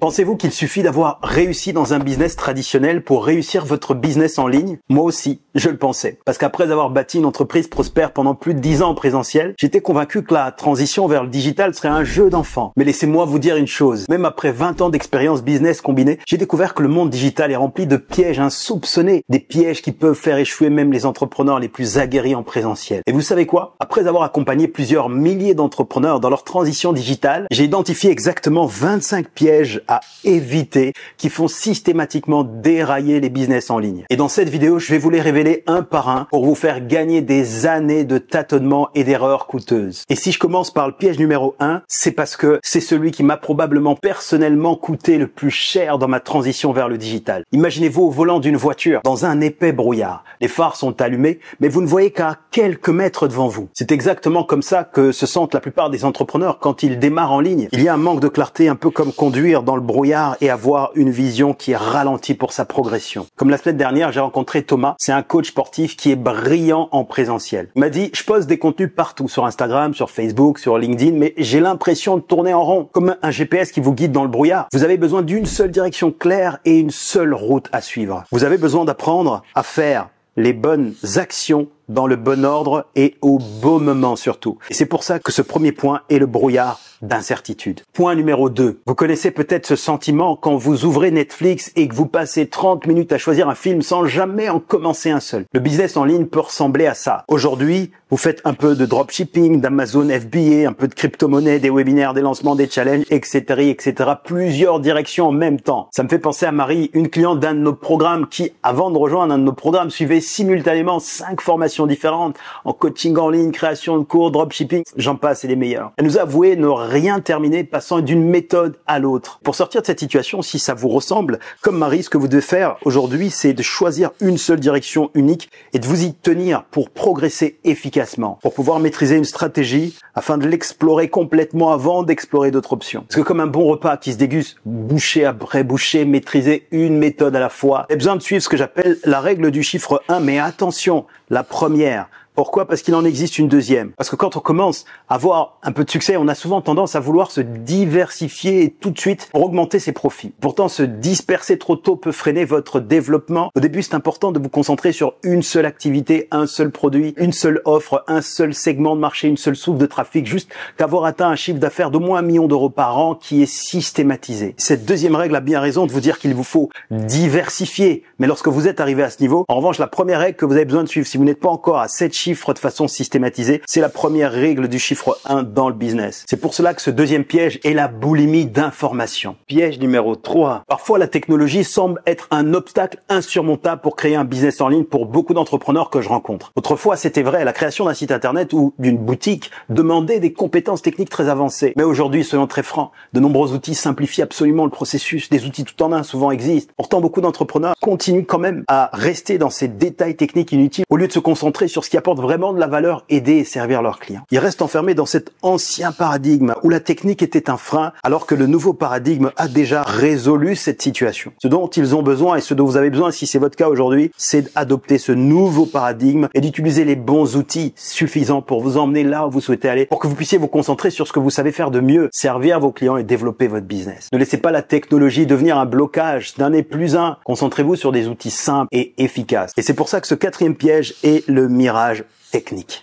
Pensez-vous qu'il suffit d'avoir réussi dans un business traditionnel pour réussir votre business en ligne Moi aussi, je le pensais. Parce qu'après avoir bâti une entreprise prospère pendant plus de 10 ans en présentiel, j'étais convaincu que la transition vers le digital serait un jeu d'enfant. Mais laissez-moi vous dire une chose, même après 20 ans d'expérience business combinée, j'ai découvert que le monde digital est rempli de pièges insoupçonnés, des pièges qui peuvent faire échouer même les entrepreneurs les plus aguerris en présentiel. Et vous savez quoi Après avoir accompagné plusieurs milliers d'entrepreneurs dans leur transition digitale, j'ai identifié exactement 25 pièges à éviter, qui font systématiquement dérailler les business en ligne. Et dans cette vidéo, je vais vous les révéler un par un pour vous faire gagner des années de tâtonnements et d'erreurs coûteuses. Et si je commence par le piège numéro un c'est parce que c'est celui qui m'a probablement personnellement coûté le plus cher dans ma transition vers le digital. Imaginez-vous au volant d'une voiture, dans un épais brouillard. Les phares sont allumés, mais vous ne voyez qu'à quelques mètres devant vous. C'est exactement comme ça que se sentent la plupart des entrepreneurs quand ils démarrent en ligne. Il y a un manque de clarté un peu comme conduire dans le brouillard et avoir une vision qui est ralentie pour sa progression. Comme la semaine dernière, j'ai rencontré Thomas. C'est un coach sportif qui est brillant en présentiel. Il m'a dit, je pose des contenus partout, sur Instagram, sur Facebook, sur LinkedIn, mais j'ai l'impression de tourner en rond, comme un GPS qui vous guide dans le brouillard. Vous avez besoin d'une seule direction claire et une seule route à suivre. Vous avez besoin d'apprendre à faire les bonnes actions dans le bon ordre et au beau moment surtout. Et c'est pour ça que ce premier point est le brouillard d'incertitude. Point numéro 2. Vous connaissez peut-être ce sentiment quand vous ouvrez Netflix et que vous passez 30 minutes à choisir un film sans jamais en commencer un seul. Le business en ligne peut ressembler à ça. Aujourd'hui, vous faites un peu de dropshipping, d'Amazon FBA, un peu de crypto-monnaie, des webinaires, des lancements, des challenges, etc., etc. Plusieurs directions en même temps. Ça me fait penser à Marie, une cliente d'un de nos programmes qui, avant de rejoindre un de nos programmes, suivait simultanément cinq formations différentes, en coaching en ligne, création de cours, dropshipping, j'en passe, c'est les meilleurs. Elle nous a avoué ne rien terminer, passant d'une méthode à l'autre. Pour sortir de cette situation, si ça vous ressemble, comme Marie, ce que vous devez faire aujourd'hui, c'est de choisir une seule direction unique et de vous y tenir pour progresser efficacement, pour pouvoir maîtriser une stratégie afin de l'explorer complètement avant d'explorer d'autres options. Parce que comme un bon repas qui se déguste boucher après boucher, maîtriser une méthode à la fois, il besoin de suivre ce que j'appelle la règle du chiffre 1, mais attention, la première pourquoi Parce qu'il en existe une deuxième. Parce que quand on commence à avoir un peu de succès, on a souvent tendance à vouloir se diversifier tout de suite pour augmenter ses profits. Pourtant, se disperser trop tôt peut freiner votre développement. Au début, c'est important de vous concentrer sur une seule activité, un seul produit, une seule offre, un seul segment de marché, une seule soupe de trafic, juste qu'avoir atteint un chiffre d'affaires d'au moins un million d'euros par an qui est systématisé. Cette deuxième règle a bien raison de vous dire qu'il vous faut diversifier. Mais lorsque vous êtes arrivé à ce niveau, en revanche, la première règle que vous avez besoin de suivre, si vous n'êtes pas encore à 7 chiffres, de façon systématisée. C'est la première règle du chiffre 1 dans le business. C'est pour cela que ce deuxième piège est la boulimie d'information. Piège numéro 3. Parfois, la technologie semble être un obstacle insurmontable pour créer un business en ligne pour beaucoup d'entrepreneurs que je rencontre. Autrefois, c'était vrai, la création d'un site internet ou d'une boutique demandait des compétences techniques très avancées. Mais aujourd'hui, soyons très francs, de nombreux outils simplifient absolument le processus. Des outils tout en un souvent existent. Pourtant, beaucoup d'entrepreneurs continuent quand même à rester dans ces détails techniques inutiles au lieu de se concentrer sur ce qui apporte vraiment de la valeur, aider et servir leurs clients. Ils restent enfermés dans cet ancien paradigme où la technique était un frein alors que le nouveau paradigme a déjà résolu cette situation. Ce dont ils ont besoin et ce dont vous avez besoin si c'est votre cas aujourd'hui, c'est d'adopter ce nouveau paradigme et d'utiliser les bons outils suffisants pour vous emmener là où vous souhaitez aller pour que vous puissiez vous concentrer sur ce que vous savez faire de mieux, servir vos clients et développer votre business. Ne laissez pas la technologie devenir un blocage d'un et plus un. Concentrez-vous sur des outils simples et efficaces. Et c'est pour ça que ce quatrième piège est le mirage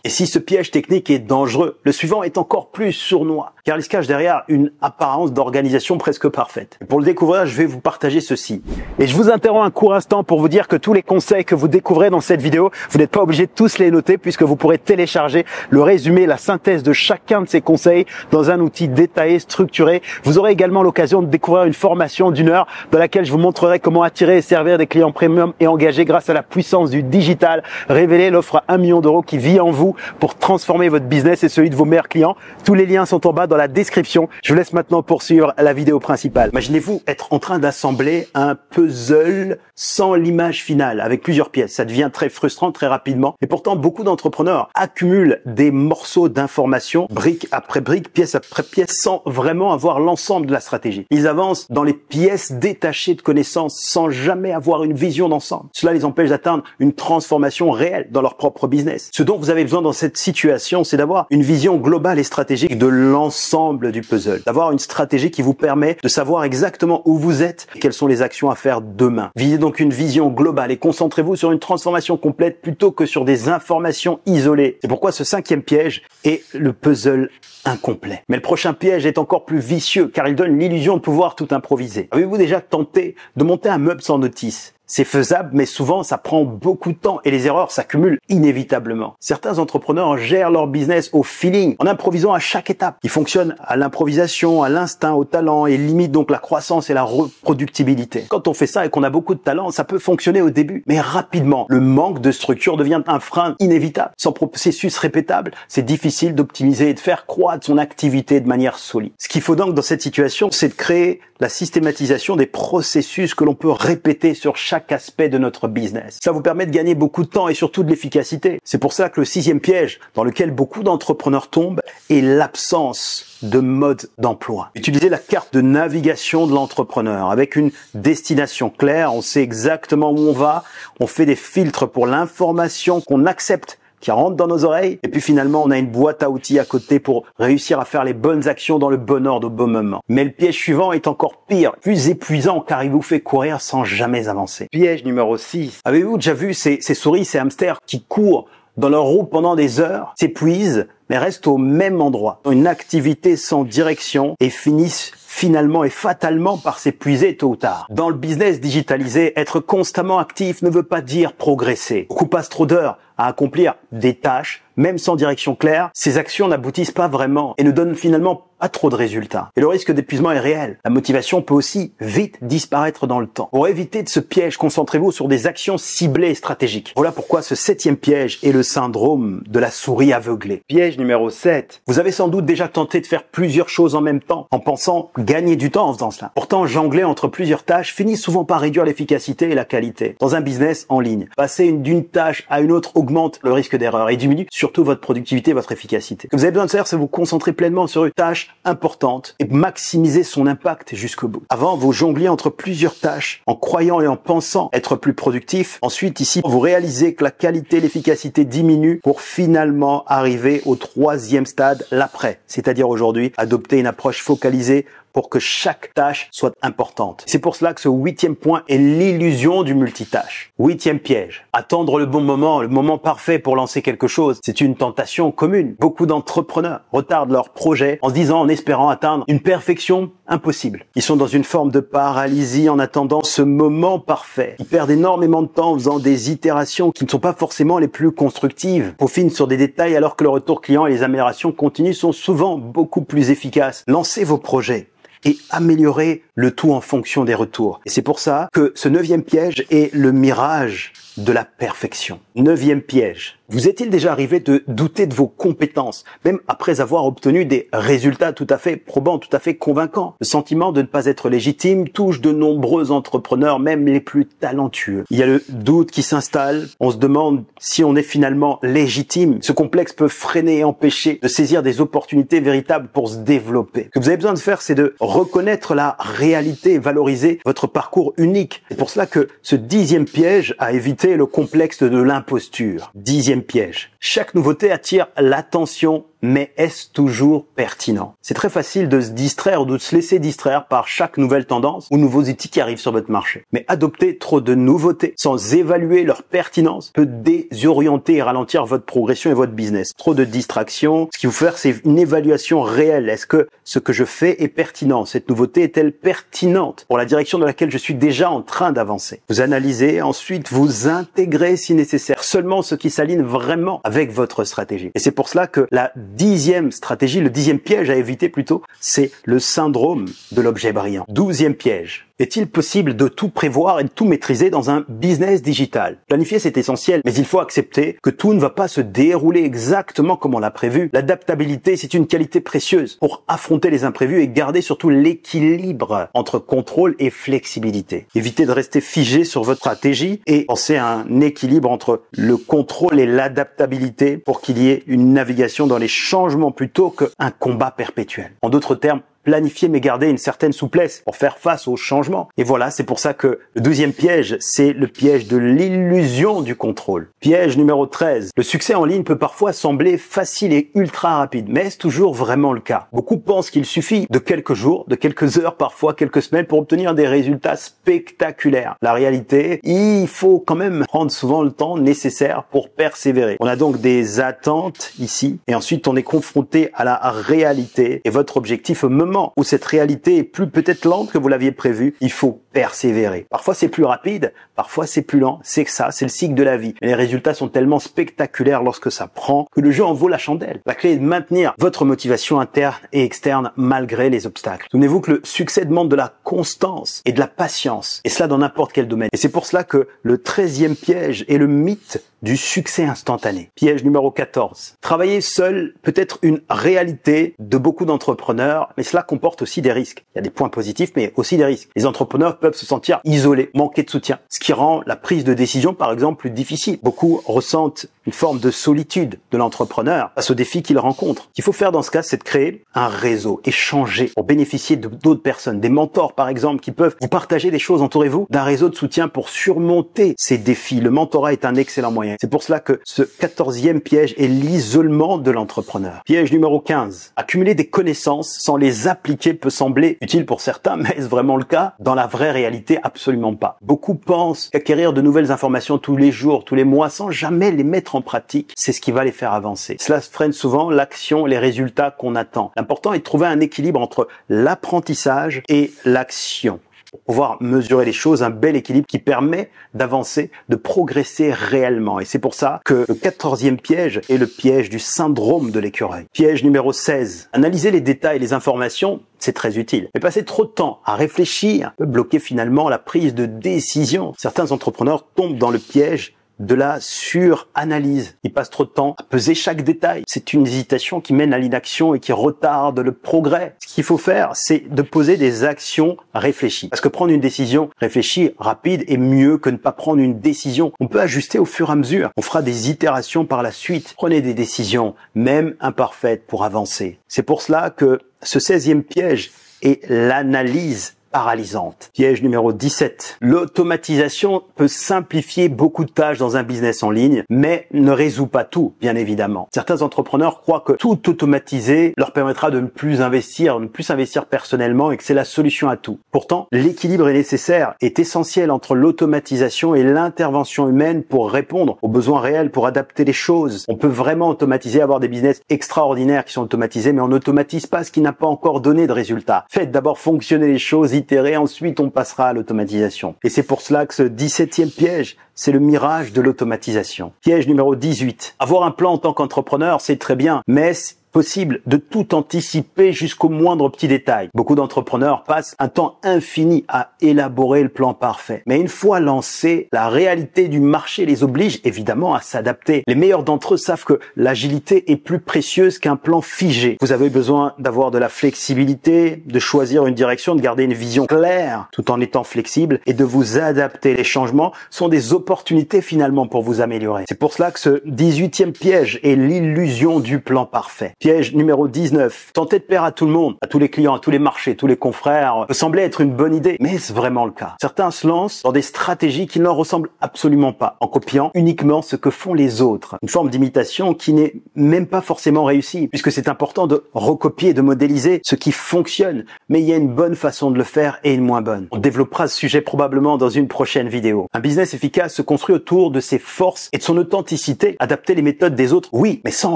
et si ce piège technique est dangereux, le suivant est encore plus sournois car il se cache derrière une apparence d'organisation presque parfaite. pour le découvrir, je vais vous partager ceci. Et je vous interromps un court instant pour vous dire que tous les conseils que vous découvrez dans cette vidéo, vous n'êtes pas obligé de tous les noter puisque vous pourrez télécharger le résumé, la synthèse de chacun de ces conseils dans un outil détaillé, structuré. Vous aurez également l'occasion de découvrir une formation d'une heure dans laquelle je vous montrerai comment attirer et servir des clients premium et engagés grâce à la puissance du digital. Révéler l'offre à 1 million d'euros qui vit en vous pour transformer votre business et celui de vos meilleurs clients. Tous les liens sont en bas dans la description. Je vous laisse maintenant poursuivre la vidéo principale. Imaginez-vous être en train d'assembler un puzzle sans l'image finale, avec plusieurs pièces. Ça devient très frustrant très rapidement. Et pourtant, beaucoup d'entrepreneurs accumulent des morceaux d'informations, brique après brique, pièce après pièce, sans vraiment avoir l'ensemble de la stratégie. Ils avancent dans les pièces détachées de connaissances, sans jamais avoir une vision d'ensemble. Cela les empêche d'atteindre une transformation réelle dans leur propre business. Ce dont vous avez besoin dans cette situation, c'est d'avoir une vision globale et stratégique de l'ensemble du puzzle, d'avoir une stratégie qui vous permet de savoir exactement où vous êtes et quelles sont les actions à faire demain. Visez donc une vision globale et concentrez-vous sur une transformation complète plutôt que sur des informations isolées. C'est pourquoi ce cinquième piège est le puzzle incomplet. Mais le prochain piège est encore plus vicieux car il donne l'illusion de pouvoir tout improviser. Avez-vous déjà tenté de monter un meuble sans notice c'est faisable, mais souvent ça prend beaucoup de temps et les erreurs s'accumulent inévitablement. Certains entrepreneurs gèrent leur business au feeling, en improvisant à chaque étape. Ils fonctionnent à l'improvisation, à l'instinct, au talent et limitent donc la croissance et la reproductibilité. Quand on fait ça et qu'on a beaucoup de talent, ça peut fonctionner au début, mais rapidement, le manque de structure devient un frein inévitable. Sans processus répétable, c'est difficile d'optimiser et de faire croître son activité de manière solide. Ce qu'il faut donc dans cette situation, c'est de créer la systématisation des processus que l'on peut répéter sur chaque chaque aspect de notre business. Ça vous permet de gagner beaucoup de temps et surtout de l'efficacité. C'est pour ça que le sixième piège dans lequel beaucoup d'entrepreneurs tombent est l'absence de mode d'emploi. Utilisez la carte de navigation de l'entrepreneur avec une destination claire, on sait exactement où on va, on fait des filtres pour l'information qu'on accepte qui rentre dans nos oreilles. Et puis finalement, on a une boîte à outils à côté pour réussir à faire les bonnes actions dans le bon ordre au bon moment. Mais le piège suivant est encore pire, plus épuisant car il vous fait courir sans jamais avancer. Piège numéro 6. Avez-vous déjà vu ces, ces souris, ces hamsters qui courent dans leur roue pendant des heures, s'épuisent, mais restent au même endroit, dans une activité sans direction et finissent finalement et fatalement par s'épuiser tôt ou tard. Dans le business digitalisé, être constamment actif ne veut pas dire progresser. Beaucoup passe trop d'heures à accomplir des tâches, même sans direction claire, ces actions n'aboutissent pas vraiment et ne donnent finalement à trop de résultats. Et le risque d'épuisement est réel. La motivation peut aussi vite disparaître dans le temps. Pour éviter de ce piège, concentrez-vous sur des actions ciblées et stratégiques. Voilà pourquoi ce septième piège est le syndrome de la souris aveuglée. Piège numéro 7. Vous avez sans doute déjà tenté de faire plusieurs choses en même temps, en pensant gagner du temps en faisant cela. Pourtant, jongler entre plusieurs tâches finit souvent par réduire l'efficacité et la qualité. Dans un business en ligne, passer d'une tâche à une autre augmente le risque d'erreur et diminue surtout votre productivité et votre efficacité. Ce que vous avez besoin de faire, c'est vous concentrer pleinement sur une tâche importante et maximiser son impact jusqu'au bout. Avant, vous jongliez entre plusieurs tâches en croyant et en pensant être plus productif. Ensuite, ici, vous réalisez que la qualité et l'efficacité diminuent pour finalement arriver au troisième stade, l'après. C'est-à-dire aujourd'hui, adopter une approche focalisée pour que chaque tâche soit importante. C'est pour cela que ce huitième point est l'illusion du multitâche. Huitième piège. Attendre le bon moment, le moment parfait pour lancer quelque chose, c'est une tentation commune. Beaucoup d'entrepreneurs retardent leurs projets en se disant, en espérant atteindre une perfection impossible. Ils sont dans une forme de paralysie en attendant ce moment parfait. Ils perdent énormément de temps en faisant des itérations qui ne sont pas forcément les plus constructives, peaufinent sur des détails alors que le retour client et les améliorations continues sont souvent beaucoup plus efficaces. Lancez vos projets et améliorer le tout en fonction des retours. Et c'est pour ça que ce neuvième piège est le mirage de la perfection. Neuvième piège, vous est-il déjà arrivé de douter de vos compétences, même après avoir obtenu des résultats tout à fait probants, tout à fait convaincants Le sentiment de ne pas être légitime touche de nombreux entrepreneurs, même les plus talentueux. Il y a le doute qui s'installe, on se demande si on est finalement légitime. Ce complexe peut freiner et empêcher de saisir des opportunités véritables pour se développer. Ce que vous avez besoin de faire, c'est de reconnaître la réalité valoriser votre parcours unique. C'est pour cela que ce dixième piège a évité le complexe de l'imposture. Dixième piège. Chaque nouveauté attire l'attention mais est-ce toujours pertinent C'est très facile de se distraire ou de se laisser distraire par chaque nouvelle tendance ou nouveaux outils qui arrivent sur votre marché. Mais adopter trop de nouveautés sans évaluer leur pertinence peut désorienter et ralentir votre progression et votre business. Trop de distractions, ce qu'il vous faire c'est une évaluation réelle. Est-ce que ce que je fais est pertinent Cette nouveauté est-elle pertinente pour la direction dans laquelle je suis déjà en train d'avancer Vous analysez, ensuite vous intégrez si nécessaire seulement ce qui s'aligne vraiment avec votre stratégie. Et c'est pour cela que la dixième stratégie, le dixième piège à éviter plutôt, c'est le syndrome de l'objet brillant. Douzième piège, est-il possible de tout prévoir et de tout maîtriser dans un business digital Planifier, c'est essentiel, mais il faut accepter que tout ne va pas se dérouler exactement comme on l'a prévu. L'adaptabilité, c'est une qualité précieuse pour affronter les imprévus et garder surtout l'équilibre entre contrôle et flexibilité. Évitez de rester figé sur votre stratégie et pensez à un équilibre entre le contrôle et l'adaptabilité pour qu'il y ait une navigation dans les changements plutôt qu'un combat perpétuel. En d'autres termes, planifier mais garder une certaine souplesse pour faire face aux changements. Et voilà, c'est pour ça que le deuxième piège, c'est le piège de l'illusion du contrôle. Piège numéro 13. Le succès en ligne peut parfois sembler facile et ultra rapide, mais c'est toujours vraiment le cas Beaucoup pensent qu'il suffit de quelques jours, de quelques heures, parfois quelques semaines pour obtenir des résultats spectaculaires. La réalité, il faut quand même prendre souvent le temps nécessaire pour persévérer. On a donc des attentes ici et ensuite on est confronté à la réalité et votre objectif moment où cette réalité est plus peut-être lente que vous l'aviez prévu, il faut persévérer. Parfois c'est plus rapide, parfois c'est plus lent, c'est que ça, c'est le cycle de la vie. Mais les résultats sont tellement spectaculaires lorsque ça prend que le jeu en vaut la chandelle. La clé est de maintenir votre motivation interne et externe malgré les obstacles. Souvenez-vous que le succès demande de la constance et de la patience, et cela dans n'importe quel domaine. Et c'est pour cela que le 13e piège est le mythe du succès instantané. Piège numéro 14. Travailler seul peut être une réalité de beaucoup d'entrepreneurs, mais cela comporte aussi des risques. Il y a des points positifs, mais aussi des risques. Les entrepreneurs peuvent se sentir isolés, manquer de soutien, ce qui rend la prise de décision, par exemple, plus difficile. Beaucoup ressentent une forme de solitude de l'entrepreneur face aux défis qu'il rencontre. Ce qu'il faut faire dans ce cas, c'est de créer un réseau, échanger pour bénéficier d'autres personnes, des mentors par exemple, qui peuvent vous partager des choses, entourez-vous d'un réseau de soutien pour surmonter ces défis. Le mentorat est un excellent moyen. C'est pour cela que ce quatorzième piège est l'isolement de l'entrepreneur. Piège numéro 15. Accumuler des connaissances sans les appliquer peut sembler utile pour certains, mais est-ce vraiment le cas Dans la vraie réalité, absolument pas. Beaucoup pensent acquérir de nouvelles informations tous les jours, tous les mois, sans jamais les mettre en en pratique, c'est ce qui va les faire avancer. Cela freine souvent l'action, les résultats qu'on attend. L'important est de trouver un équilibre entre l'apprentissage et l'action pour pouvoir mesurer les choses, un bel équilibre qui permet d'avancer, de progresser réellement. Et c'est pour ça que le quatorzième piège est le piège du syndrome de l'écureuil. Piège numéro 16. Analyser les détails et les informations, c'est très utile. Mais passer trop de temps à réfléchir peut bloquer finalement la prise de décision. Certains entrepreneurs tombent dans le piège de la suranalyse. Il passe trop de temps à peser chaque détail. C'est une hésitation qui mène à l'inaction et qui retarde le progrès. Ce qu'il faut faire, c'est de poser des actions réfléchies. Parce que prendre une décision réfléchie, rapide, est mieux que ne pas prendre une décision. On peut ajuster au fur et à mesure. On fera des itérations par la suite. Prenez des décisions, même imparfaites, pour avancer. C'est pour cela que ce 16e piège est l'analyse paralysante. Piège numéro 17. L'automatisation peut simplifier beaucoup de tâches dans un business en ligne, mais ne résout pas tout, bien évidemment. Certains entrepreneurs croient que tout automatiser leur permettra de ne plus investir, de ne plus investir personnellement et que c'est la solution à tout. Pourtant, l'équilibre est nécessaire, est essentiel entre l'automatisation et l'intervention humaine pour répondre aux besoins réels, pour adapter les choses. On peut vraiment automatiser, avoir des business extraordinaires qui sont automatisés, mais on n'automatise pas ce qui n'a pas encore donné de résultats. Faites d'abord fonctionner les choses, ensuite on passera à l'automatisation. Et c'est pour cela que ce 17e piège, c'est le mirage de l'automatisation. Piège numéro 18. Avoir un plan en tant qu'entrepreneur, c'est très bien, mais possible de tout anticiper jusqu'au moindre petit détail. Beaucoup d'entrepreneurs passent un temps infini à élaborer le plan parfait. Mais une fois lancé, la réalité du marché les oblige évidemment à s'adapter. Les meilleurs d'entre eux savent que l'agilité est plus précieuse qu'un plan figé. Vous avez besoin d'avoir de la flexibilité, de choisir une direction, de garder une vision claire tout en étant flexible et de vous adapter. Les changements sont des opportunités finalement pour vous améliorer. C'est pour cela que ce 18e piège est l'illusion du plan parfait piège numéro 19. Tenter de plaire à tout le monde, à tous les clients, à tous les marchés, tous les confrères, peut sembler être une bonne idée, mais c'est vraiment le cas Certains se lancent dans des stratégies qui ne ressemblent absolument pas, en copiant uniquement ce que font les autres. Une forme d'imitation qui n'est même pas forcément réussie, puisque c'est important de recopier, de modéliser ce qui fonctionne, mais il y a une bonne façon de le faire et une moins bonne. On développera ce sujet probablement dans une prochaine vidéo. Un business efficace se construit autour de ses forces et de son authenticité, adapter les méthodes des autres, oui, mais sans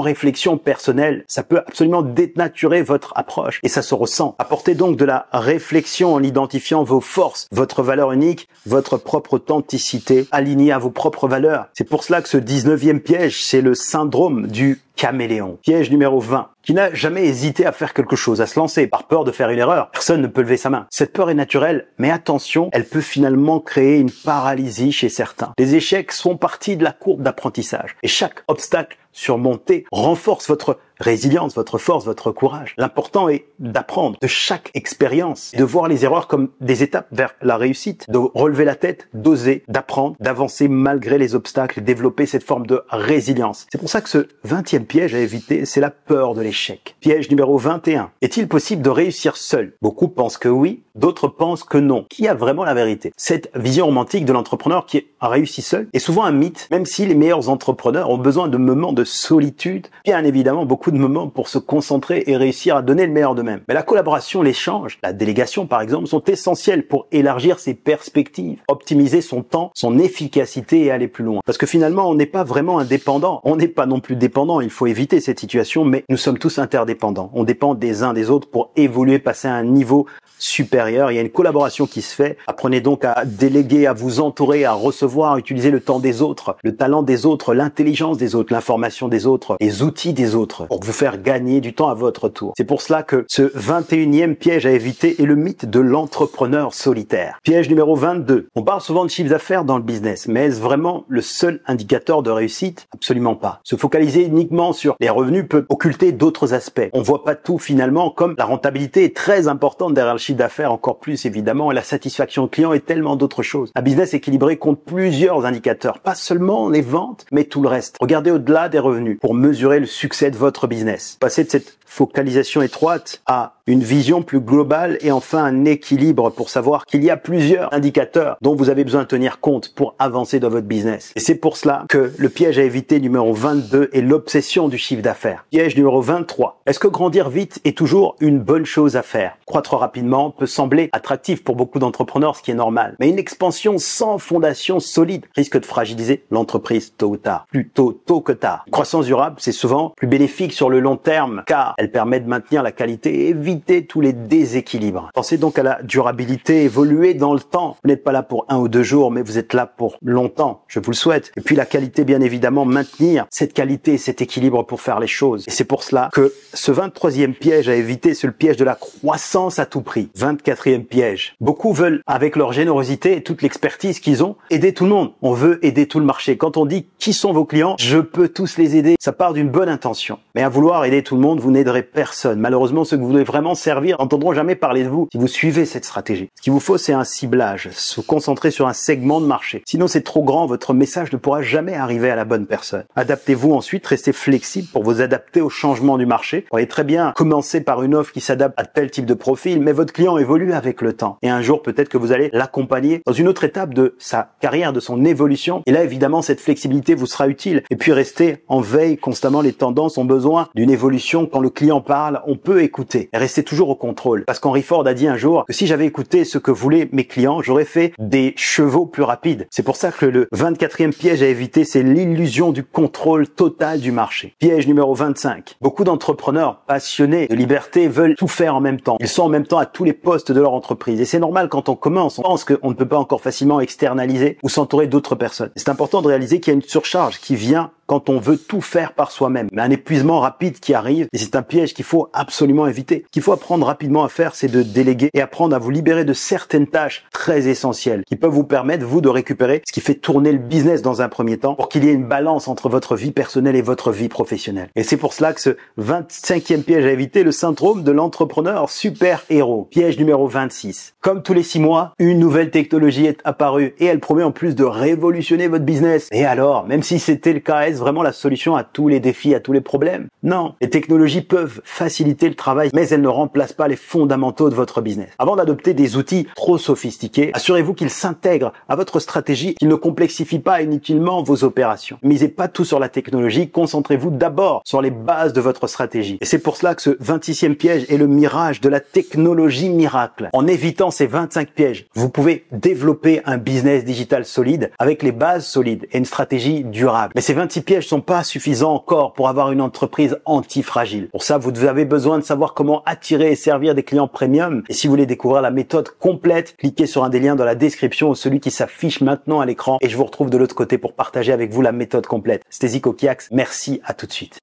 réflexion personnelle, ça peut absolument dénaturer votre approche et ça se ressent. Apportez donc de la réflexion en identifiant vos forces, votre valeur unique, votre propre authenticité alignée à vos propres valeurs. C'est pour cela que ce 19e piège, c'est le syndrome du caméléon. Piège numéro 20. Qui n'a jamais hésité à faire quelque chose, à se lancer, par peur de faire une erreur. Personne ne peut lever sa main. Cette peur est naturelle, mais attention, elle peut finalement créer une paralysie chez certains. Les échecs sont partie de la courbe d'apprentissage. Et chaque obstacle surmonté renforce votre résilience, votre force, votre courage. L'important est d'apprendre de chaque expérience, de voir les erreurs comme des étapes vers la réussite, de relever la tête, d'oser, d'apprendre, d'avancer malgré les obstacles, développer cette forme de résilience. C'est pour ça que ce 20e piège à éviter C'est la peur de l'échec. Piège numéro 21. Est-il possible de réussir seul Beaucoup pensent que oui, D'autres pensent que non. Qui a vraiment la vérité Cette vision romantique de l'entrepreneur qui a réussi seul est souvent un mythe, même si les meilleurs entrepreneurs ont besoin de moments de solitude, bien évidemment beaucoup de moments pour se concentrer et réussir à donner le meilleur d'eux-mêmes. Mais la collaboration, l'échange, la délégation par exemple sont essentiels pour élargir ses perspectives, optimiser son temps, son efficacité et aller plus loin. Parce que finalement, on n'est pas vraiment indépendant, on n'est pas non plus dépendant, il faut éviter cette situation, mais nous sommes tous interdépendants. On dépend des uns des autres pour évoluer, passer à un niveau supérieur il y a une collaboration qui se fait. Apprenez donc à déléguer, à vous entourer, à recevoir, à utiliser le temps des autres, le talent des autres, l'intelligence des autres, l'information des autres, les outils des autres pour vous faire gagner du temps à votre tour. C'est pour cela que ce 21e piège à éviter est le mythe de l'entrepreneur solitaire. Piège numéro 22. On parle souvent de chiffre d'affaires dans le business, mais est-ce vraiment le seul indicateur de réussite Absolument pas. Se focaliser uniquement sur les revenus peut occulter d'autres aspects. On voit pas tout finalement comme la rentabilité est très importante derrière le chiffre d'affaires encore plus évidemment, et la satisfaction client est tellement d'autres choses. Un business équilibré compte plusieurs indicateurs, pas seulement les ventes, mais tout le reste. Regardez au-delà des revenus pour mesurer le succès de votre business. Passez de cette focalisation étroite à une vision plus globale et enfin un équilibre pour savoir qu'il y a plusieurs indicateurs dont vous avez besoin de tenir compte pour avancer dans votre business. Et c'est pour cela que le piège à éviter numéro 22 est l'obsession du chiffre d'affaires. Piège numéro 23. Est-ce que grandir vite est toujours une bonne chose à faire Croître rapidement peut sembler attractif pour beaucoup d'entrepreneurs, ce qui est normal. Mais une expansion sans fondation solide risque de fragiliser l'entreprise tôt ou tard. Plutôt tôt que tard. Croissance durable, c'est souvent plus bénéfique sur le long terme car elle permet de maintenir la qualité et vite éviter tous les déséquilibres. Pensez donc à la durabilité, évoluer dans le temps. Vous n'êtes pas là pour un ou deux jours, mais vous êtes là pour longtemps, je vous le souhaite. Et puis la qualité, bien évidemment, maintenir cette qualité, cet équilibre pour faire les choses. Et c'est pour cela que ce 23e piège à éviter, c'est le piège de la croissance à tout prix. 24e piège. Beaucoup veulent, avec leur générosité et toute l'expertise qu'ils ont, aider tout le monde. On veut aider tout le marché. Quand on dit qui sont vos clients, je peux tous les aider. Ça part d'une bonne intention. Mais à vouloir aider tout le monde, vous n'aiderez personne. Malheureusement, ce que vous voulez vraiment servir n'entendront jamais parler de vous si vous suivez cette stratégie. Ce qu'il vous faut, c'est un ciblage, se concentrer sur un segment de marché. Sinon, c'est trop grand, votre message ne pourra jamais arriver à la bonne personne. Adaptez-vous ensuite, restez flexible pour vous adapter au changement du marché. Vous pourriez très bien commencer par une offre qui s'adapte à tel type de profil, mais votre client évolue avec le temps. Et un jour, peut-être que vous allez l'accompagner dans une autre étape de sa carrière, de son évolution. Et là, évidemment, cette flexibilité vous sera utile. Et puis, restez en veille constamment. Les tendances ont besoin d'une évolution. Quand le client parle, on peut écouter. C'est toujours au contrôle. Parce qu'Henry Ford a dit un jour que si j'avais écouté ce que voulaient mes clients, j'aurais fait des chevaux plus rapides. C'est pour ça que le 24e piège à éviter, c'est l'illusion du contrôle total du marché. Piège numéro 25. Beaucoup d'entrepreneurs passionnés de liberté veulent tout faire en même temps. Ils sont en même temps à tous les postes de leur entreprise. Et c'est normal quand on commence, on pense qu'on ne peut pas encore facilement externaliser ou s'entourer d'autres personnes. C'est important de réaliser qu'il y a une surcharge qui vient quand on veut tout faire par soi-même. Mais un épuisement rapide qui arrive, et c'est un piège qu'il faut absolument éviter. Qu'il faut apprendre rapidement à faire, c'est de déléguer et apprendre à vous libérer de certaines tâches très essentielles qui peuvent vous permettre, vous, de récupérer ce qui fait tourner le business dans un premier temps pour qu'il y ait une balance entre votre vie personnelle et votre vie professionnelle. Et c'est pour cela que ce 25e piège à éviter, le syndrome de l'entrepreneur super-héros. Piège numéro 26. Comme tous les 6 mois, une nouvelle technologie est apparue et elle promet en plus de révolutionner votre business. Et alors, même si c'était le cas, vraiment la solution à tous les défis, à tous les problèmes. Non, les technologies peuvent faciliter le travail, mais elles ne remplacent pas les fondamentaux de votre business. Avant d'adopter des outils trop sophistiqués, assurez-vous qu'ils s'intègrent à votre stratégie, qu'ils ne complexifient pas inutilement vos opérations. misez pas tout sur la technologie, concentrez-vous d'abord sur les bases de votre stratégie. Et c'est pour cela que ce 26e piège est le mirage de la technologie miracle. En évitant ces 25 pièges, vous pouvez développer un business digital solide avec les bases solides et une stratégie durable. Mais ces 26 pièges sont pas suffisants encore pour avoir une entreprise antifragile. Pour ça, vous avez besoin de savoir comment attirer et servir des clients premium. Et si vous voulez découvrir la méthode complète, cliquez sur un des liens dans la description ou celui qui s'affiche maintenant à l'écran et je vous retrouve de l'autre côté pour partager avec vous la méthode complète. C'était Zico Kiax. Merci à tout de suite.